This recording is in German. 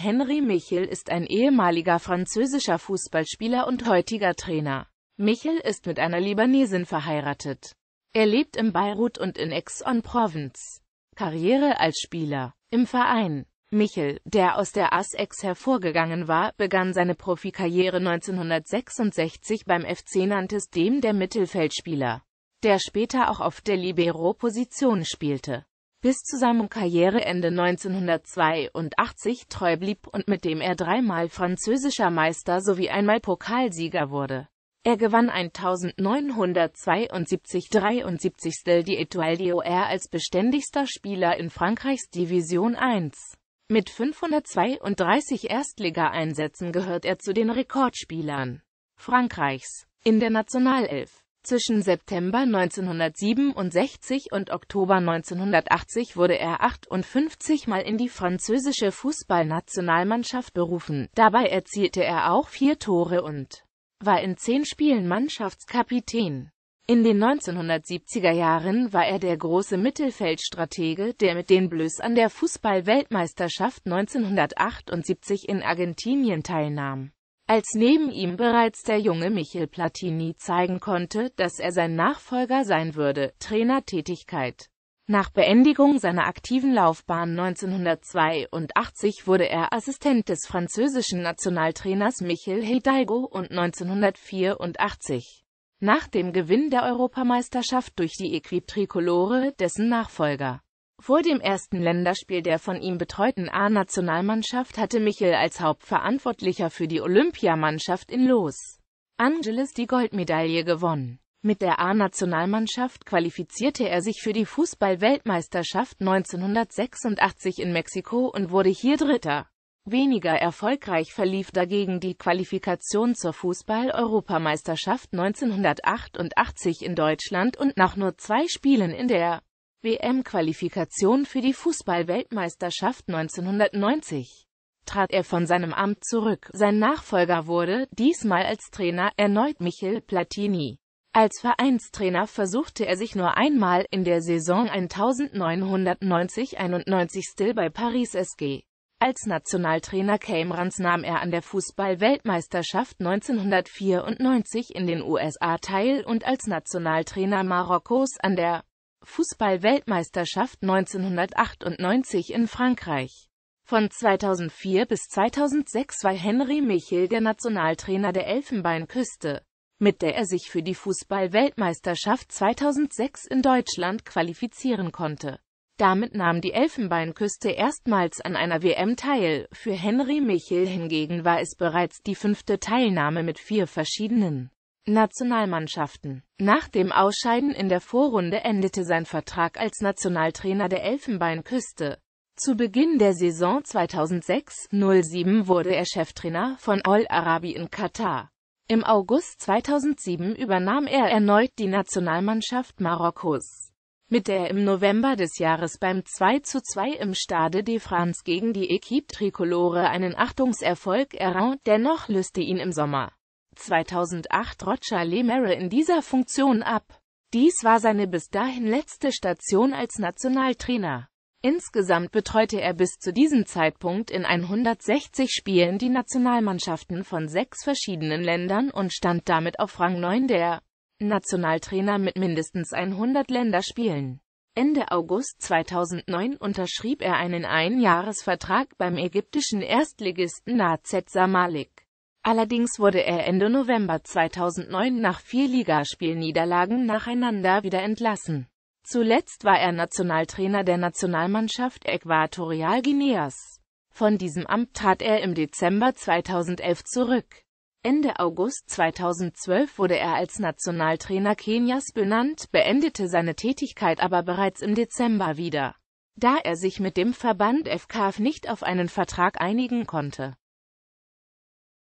Henry Michel ist ein ehemaliger französischer Fußballspieler und heutiger Trainer. Michel ist mit einer Libanesin verheiratet. Er lebt in Beirut und in Aix-en-Provence. Karriere als Spieler im Verein. Michel, der aus der ASEX hervorgegangen war, begann seine Profikarriere 1966 beim FC Nantes, dem der Mittelfeldspieler, der später auch auf der Libero-Position spielte bis zu seinem Karriereende 1982 treu blieb und mit dem er dreimal französischer Meister sowie einmal Pokalsieger wurde. Er gewann 1972 73. die Etoile d'Or als beständigster Spieler in Frankreichs Division 1. Mit 532 Erstligaeinsätzen gehört er zu den Rekordspielern Frankreichs in der Nationalelf. Zwischen September 1967 und Oktober 1980 wurde er 58 Mal in die französische Fußballnationalmannschaft berufen, dabei erzielte er auch vier Tore und war in zehn Spielen Mannschaftskapitän. In den 1970er Jahren war er der große Mittelfeldstratege, der mit den Bleus an der Fußballweltmeisterschaft 1978 in Argentinien teilnahm. Als neben ihm bereits der junge Michel Platini zeigen konnte, dass er sein Nachfolger sein würde, Trainertätigkeit. Nach Beendigung seiner aktiven Laufbahn 1982 wurde er Assistent des französischen Nationaltrainers Michel Hidalgo und 1984 nach dem Gewinn der Europameisterschaft durch die Equipe Tricolore dessen Nachfolger. Vor dem ersten Länderspiel der von ihm betreuten A-Nationalmannschaft hatte Michel als Hauptverantwortlicher für die Olympiamannschaft in Los Angeles die Goldmedaille gewonnen. Mit der A-Nationalmannschaft qualifizierte er sich für die Fußball-Weltmeisterschaft 1986 in Mexiko und wurde hier Dritter. Weniger erfolgreich verlief dagegen die Qualifikation zur Fußball-Europameisterschaft 1988 in Deutschland und nach nur zwei Spielen in der WM-Qualifikation für die Fußball-Weltmeisterschaft 1990 trat er von seinem Amt zurück. Sein Nachfolger wurde, diesmal als Trainer, erneut Michel Platini. Als Vereinstrainer versuchte er sich nur einmal in der Saison 1990-91 bei Paris SG. Als Nationaltrainer Camerons nahm er an der Fußball-Weltmeisterschaft 1994 in den USA teil und als Nationaltrainer Marokkos an der Fußball-Weltmeisterschaft 1998 in Frankreich. Von 2004 bis 2006 war Henry Michel der Nationaltrainer der Elfenbeinküste, mit der er sich für die Fußball-Weltmeisterschaft 2006 in Deutschland qualifizieren konnte. Damit nahm die Elfenbeinküste erstmals an einer WM teil, für Henry Michel hingegen war es bereits die fünfte Teilnahme mit vier verschiedenen Nationalmannschaften. Nach dem Ausscheiden in der Vorrunde endete sein Vertrag als Nationaltrainer der Elfenbeinküste. Zu Beginn der Saison 2006-07 wurde er Cheftrainer von All Arabi in Katar. Im August 2007 übernahm er erneut die Nationalmannschaft Marokkos, mit der im November des Jahres beim 2 zu 2 im Stade de France gegen die Equipe Tricolore einen Achtungserfolg errang, dennoch löste ihn im Sommer 2008 Roger Lemere in dieser Funktion ab. Dies war seine bis dahin letzte Station als Nationaltrainer. Insgesamt betreute er bis zu diesem Zeitpunkt in 160 Spielen die Nationalmannschaften von sechs verschiedenen Ländern und stand damit auf Rang 9 der Nationaltrainer mit mindestens 100 Länderspielen. Ende August 2009 unterschrieb er einen Einjahresvertrag beim ägyptischen Erstligisten Nazet Samalik. Allerdings wurde er Ende November 2009 nach vier Ligaspielniederlagen nacheinander wieder entlassen. Zuletzt war er Nationaltrainer der Nationalmannschaft Äquatorial Guineas. Von diesem Amt trat er im Dezember 2011 zurück. Ende August 2012 wurde er als Nationaltrainer Kenias benannt, beendete seine Tätigkeit aber bereits im Dezember wieder, da er sich mit dem Verband FKF nicht auf einen Vertrag einigen konnte.